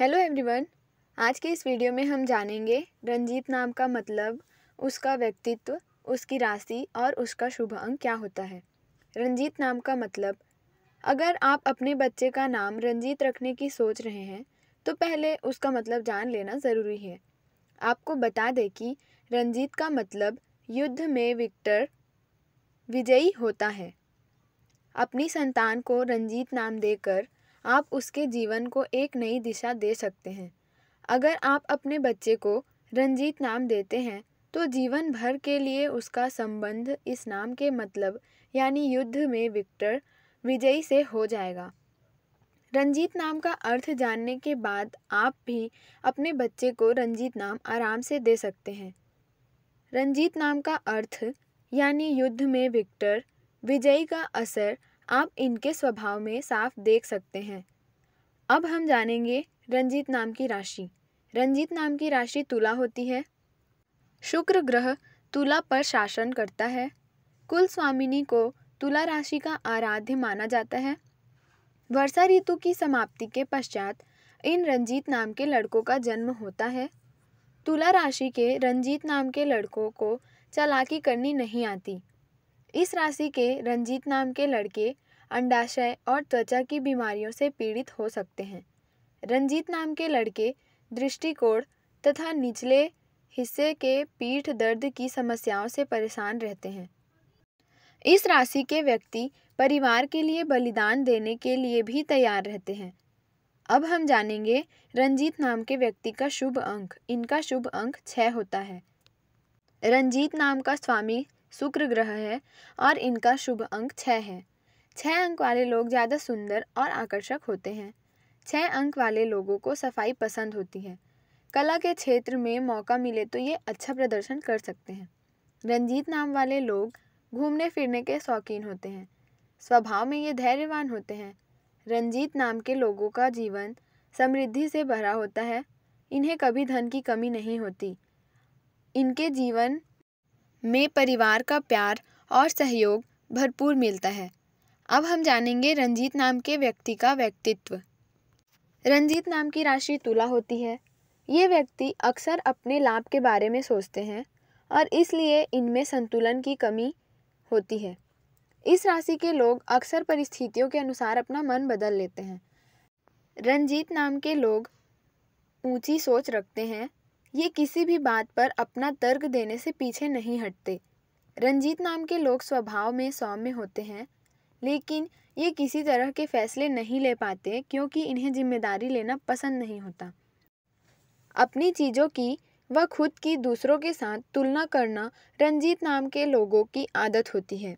hello everyone आज के इस वीडियो में हम जानेंगे रंजीत नाम का मतलब उसका व्यक्तित्व उसकी राशि और उसका शुभ अंक क्या होता है रंजीत नाम का मतलब अगर आप अपने बच्चे का नाम रंजीत रखने की सोच रहे हैं तो पहले उसका मतलब जान लेना ज़रूरी है आपको बता दें कि रंजीत का मतलब युद्ध में विक्टर विजयी होता है अपनी संतान को रंजीत नाम देकर आप उसके जीवन को एक नई दिशा दे सकते हैं अगर आप अपने बच्चे को रंजीत नाम देते हैं तो जीवन भर के लिए उसका संबंध इस नाम के मतलब यानी युद्ध में विक्टर विजयी से हो जाएगा रंजीत नाम का अर्थ जानने के बाद आप भी अपने बच्चे को रंजीत नाम आराम से दे सकते हैं रंजीत नाम का अर्थ यानी युद्ध में विक्टर विजयी का असर आप इनके स्वभाव में साफ देख सकते हैं अब हम जानेंगे रंजीत नाम की राशि रंजीत नाम की राशि तुला होती है शुक्र ग्रह तुला पर शासन करता है कुल स्वामिनी को तुला राशि का आराध्य माना जाता है वर्षा ऋतु की समाप्ति के पश्चात इन रंजीत नाम के लड़कों का जन्म होता है तुला राशि के रंजीत नाम के लड़कों को चालाकी करनी नहीं आती इस राशि के रंजीत नाम के लड़के अंडाशय और त्वचा की बीमारियों से पीड़ित हो सकते हैं रंजीत नाम के लड़के दृष्टिकोण तथा निचले हिस्से के पीठ दर्द की समस्याओं से परेशान रहते हैं इस राशि के व्यक्ति परिवार के लिए बलिदान देने के लिए भी तैयार रहते हैं अब हम जानेंगे रंजीत नाम के व्यक्ति का शुभ अंक इनका शुभ अंक छः होता है रंजीत नाम का स्वामी शुक्र ग्रह है और इनका शुभ अंक छः है छः अंक वाले लोग ज़्यादा सुंदर और आकर्षक होते हैं छः अंक वाले लोगों को सफाई पसंद होती है कला के क्षेत्र में मौका मिले तो ये अच्छा प्रदर्शन कर सकते हैं रंजीत नाम वाले लोग घूमने फिरने के शौकीन होते हैं स्वभाव में ये धैर्यवान होते हैं रंजीत नाम के लोगों का जीवन समृद्धि से भरा होता है इन्हें कभी धन की कमी नहीं होती इनके जीवन में परिवार का प्यार और सहयोग भरपूर मिलता है अब हम जानेंगे रंजीत नाम के व्यक्ति का व्यक्तित्व रंजीत नाम की राशि तुला होती है ये व्यक्ति अक्सर अपने लाभ के बारे में सोचते हैं और इसलिए इनमें संतुलन की कमी होती है इस राशि के लोग अक्सर परिस्थितियों के अनुसार अपना मन बदल लेते हैं रंजीत नाम के लोग ऊंची सोच रखते हैं ये किसी भी बात पर अपना तर्क देने से पीछे नहीं हटते रंजीत नाम के लोग स्वभाव में सौम्य होते हैं लेकिन ये किसी तरह के फैसले नहीं ले पाते क्योंकि इन्हें जिम्मेदारी लेना पसंद नहीं होता अपनी चीज़ों की व खुद की दूसरों के साथ तुलना करना रंजीत नाम के लोगों की आदत होती है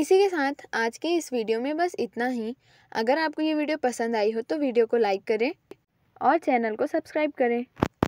इसी के साथ आज के इस वीडियो में बस इतना ही अगर आपको ये वीडियो पसंद आई हो तो वीडियो को लाइक करें और चैनल को सब्सक्राइब करें